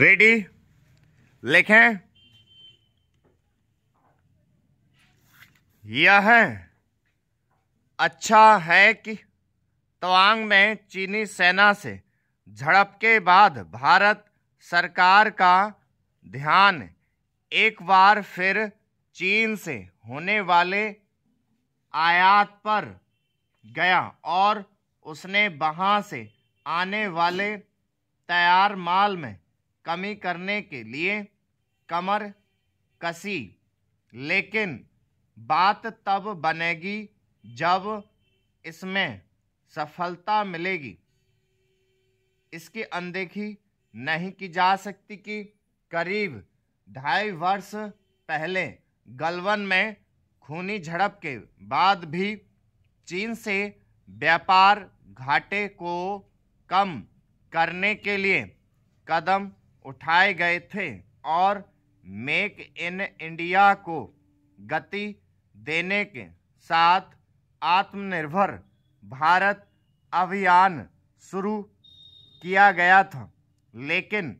ready लिखें यह अच्छा है कि तवांग में चीनी सेना से झड़प के बाद भारत सरकार का ध्यान एक बार फिर चीन से होने वाले आयात पर गया और उसने वहाँ से आने वाले तैयार माल में कमी करने के लिए कमर कसी लेकिन बात तब बनेगी जब इसमें सफलता मिलेगी इसकी अनदेखी नहीं की जा सकती कि करीब ढाई वर्ष पहले गलवन में खूनी झड़प के बाद भी चीन से व्यापार घाटे को कम करने के लिए कदम उठाए गए थे और मेक इन इंडिया को गति देने के साथ आत्मनिर्भर भारत अभियान शुरू किया गया था लेकिन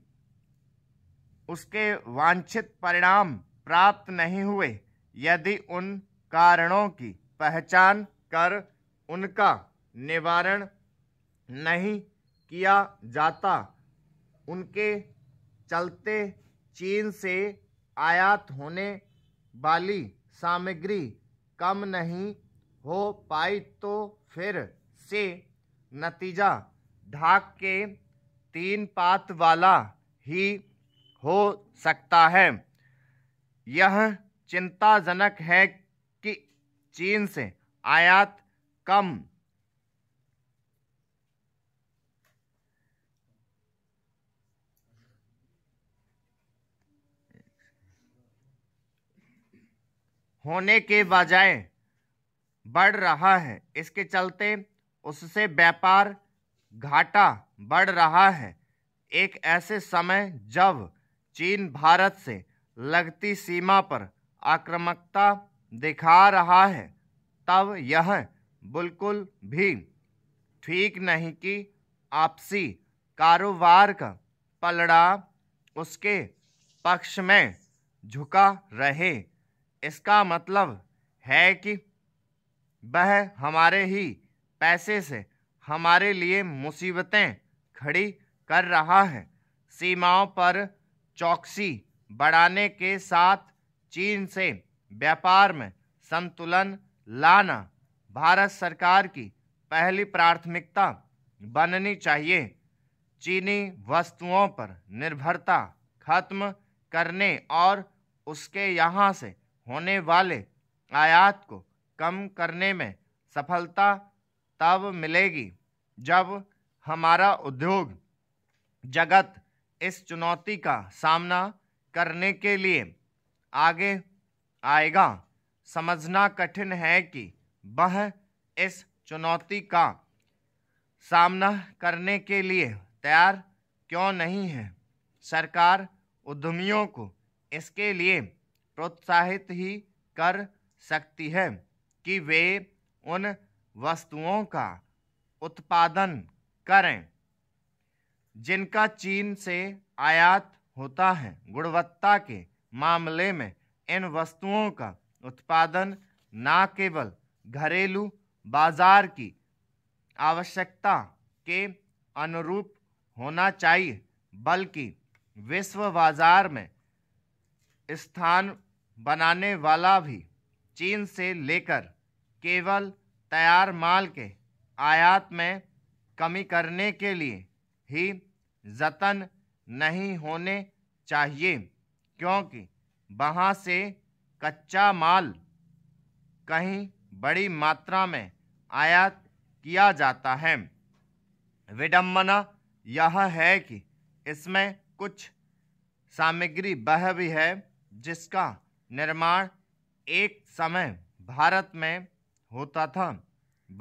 उसके वांछित परिणाम प्राप्त नहीं हुए यदि उन कारणों की पहचान कर उनका निवारण नहीं किया जाता उनके चलते चीन से आयात होने वाली सामग्री कम नहीं हो पाई तो फिर से नतीजा ढाक के तीन पात वाला ही हो सकता है यह चिंताजनक है कि चीन से आयात कम होने के बजाय बढ़ रहा है इसके चलते उससे व्यापार घाटा बढ़ रहा है एक ऐसे समय जब चीन भारत से लगती सीमा पर आक्रामकता दिखा रहा है तब यह बिल्कुल भी ठीक नहीं कि आपसी कारोबार का पलड़ा उसके पक्ष में झुका रहे इसका मतलब है कि वह हमारे ही पैसे से हमारे लिए मुसीबतें खड़ी कर रहा है सीमाओं पर चौकसी बढ़ाने के साथ चीन से व्यापार में संतुलन लाना भारत सरकार की पहली प्राथमिकता बननी चाहिए चीनी वस्तुओं पर निर्भरता खत्म करने और उसके यहाँ से होने वाले आयात को कम करने में सफलता तब मिलेगी जब हमारा उद्योग जगत इस चुनौती का सामना करने के लिए आगे आएगा समझना कठिन है कि वह इस चुनौती का सामना करने के लिए तैयार क्यों नहीं है सरकार उद्यमियों को इसके लिए प्रोत्साहित ही कर सकती है कि वे उन वस्तुओं का उत्पादन करें जिनका चीन से आयात होता है गुणवत्ता के मामले में इन वस्तुओं का उत्पादन न केवल घरेलू बाजार की आवश्यकता के अनुरूप होना चाहिए बल्कि विश्व बाजार में स्थान बनाने वाला भी चीन से लेकर केवल तैयार माल के आयात में कमी करने के लिए ही जतन नहीं होने चाहिए क्योंकि वहाँ से कच्चा माल कहीं बड़ी मात्रा में आयात किया जाता है विडम्बना यह है कि इसमें कुछ सामग्री वह भी है जिसका निर्माण एक समय भारत में होता था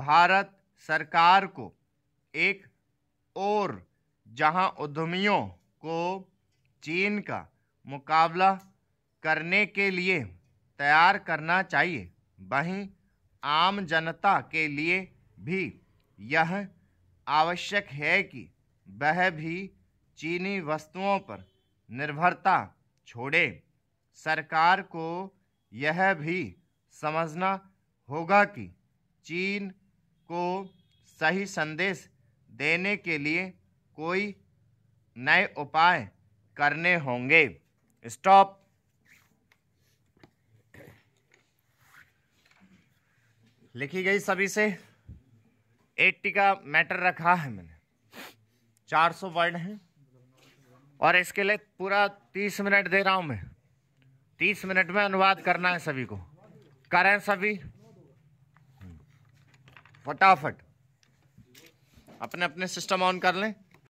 भारत सरकार को एक और जहां उद्यमियों को चीन का मुकाबला करने के लिए तैयार करना चाहिए वहीं आम जनता के लिए भी यह आवश्यक है कि वह भी चीनी वस्तुओं पर निर्भरता छोड़े सरकार को यह भी समझना होगा कि चीन को सही संदेश देने के लिए कोई नए उपाय करने होंगे स्टॉप लिखी गई सभी से एट्टी का मैटर रखा है मैंने चार सौ वर्ड हैं और इसके लिए पूरा तीस मिनट दे रहा हूँ मैं तीस मिनट में अनुवाद करना है सभी को करें सभी फटाफट अपने अपने सिस्टम ऑन कर लें